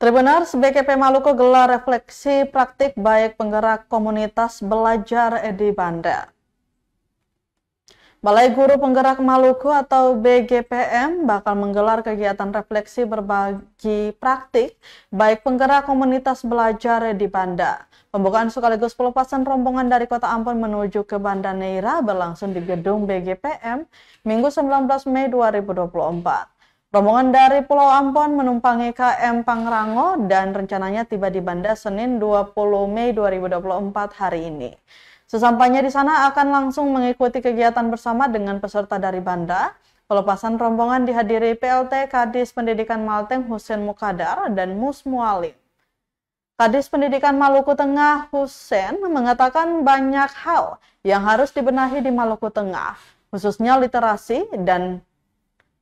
Tribunars BKP Maluku gelar refleksi praktik baik penggerak komunitas belajar di Banda. Balai Guru Penggerak Maluku atau BGPM bakal menggelar kegiatan refleksi berbagi praktik baik penggerak komunitas belajar di Banda. Pembukaan sekaligus pelepasan rombongan dari kota Ampon menuju ke Banda Neira berlangsung di gedung BGPM Minggu 19 Mei 2024. Rombongan dari Pulau Ambon menumpangi KM Pangrango dan rencananya tiba di Banda Senin 20 Mei 2024 hari ini. Sesampainya di sana akan langsung mengikuti kegiatan bersama dengan peserta dari Banda. Pelepasan rombongan dihadiri PLT Kadis Pendidikan Malteng Hussein Mukadar dan Mus Mualim. Kadis Pendidikan Maluku Tengah Husen mengatakan banyak hal yang harus dibenahi di Maluku Tengah, khususnya literasi dan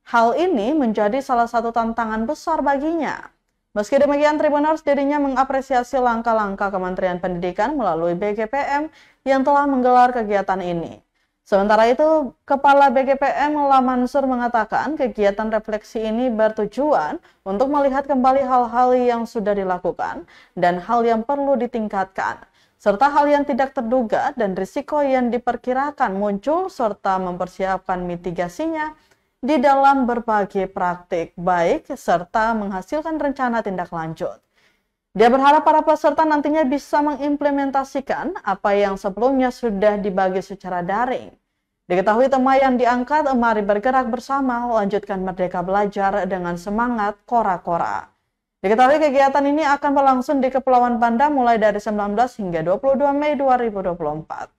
Hal ini menjadi salah satu tantangan besar baginya. Meski demikian, Tribunars dirinya mengapresiasi langkah-langkah Kementerian Pendidikan melalui BGPM yang telah menggelar kegiatan ini. Sementara itu, Kepala BGPM Ula Mansur mengatakan kegiatan refleksi ini bertujuan untuk melihat kembali hal-hal yang sudah dilakukan dan hal yang perlu ditingkatkan, serta hal yang tidak terduga dan risiko yang diperkirakan muncul serta mempersiapkan mitigasinya di dalam berbagai praktik baik serta menghasilkan rencana tindak lanjut. Dia berharap para peserta nantinya bisa mengimplementasikan apa yang sebelumnya sudah dibagi secara daring. Diketahui tema yang diangkat, mari bergerak bersama, lanjutkan Merdeka Belajar dengan semangat kora-kora. Diketahui kegiatan ini akan berlangsung di Kepulauan Banda mulai dari 19 hingga 22 Mei 2024.